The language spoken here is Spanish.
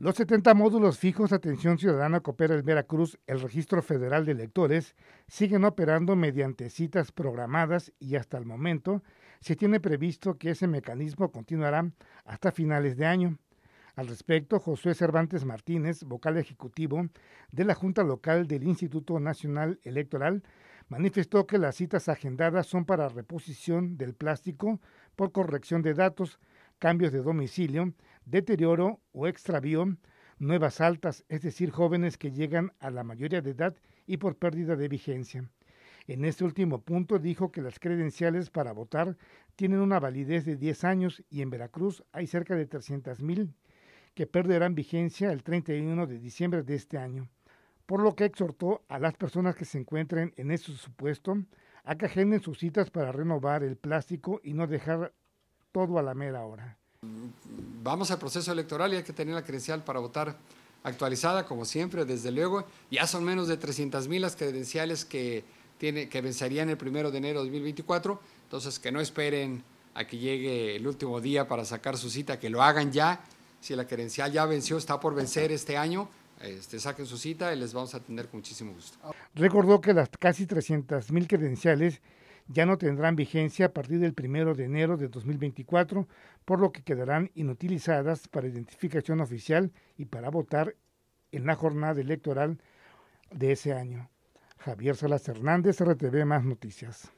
Los 70 módulos fijos de atención ciudadana que opera el Veracruz, el Registro Federal de Electores, siguen operando mediante citas programadas y hasta el momento se tiene previsto que ese mecanismo continuará hasta finales de año. Al respecto, José Cervantes Martínez, vocal ejecutivo de la Junta Local del Instituto Nacional Electoral, manifestó que las citas agendadas son para reposición del plástico por corrección de datos, cambios de domicilio, deterioro o extravío, nuevas altas, es decir, jóvenes que llegan a la mayoría de edad y por pérdida de vigencia. En este último punto dijo que las credenciales para votar tienen una validez de 10 años y en Veracruz hay cerca de 300.000 que perderán vigencia el 31 de diciembre de este año, por lo que exhortó a las personas que se encuentren en este supuesto a que agenden sus citas para renovar el plástico y no dejar todo a la mera hora vamos al proceso electoral y hay que tener la credencial para votar actualizada, como siempre, desde luego. Ya son menos de 300 mil las credenciales que, tiene, que vencerían el primero de enero de 2024, entonces que no esperen a que llegue el último día para sacar su cita, que lo hagan ya. Si la credencial ya venció, está por vencer este año, este, saquen su cita y les vamos a atender con muchísimo gusto. Recordó que las casi 300 mil credenciales ya no tendrán vigencia a partir del 1 de enero de 2024, por lo que quedarán inutilizadas para identificación oficial y para votar en la jornada electoral de ese año. Javier Salas Hernández, RTV Más Noticias.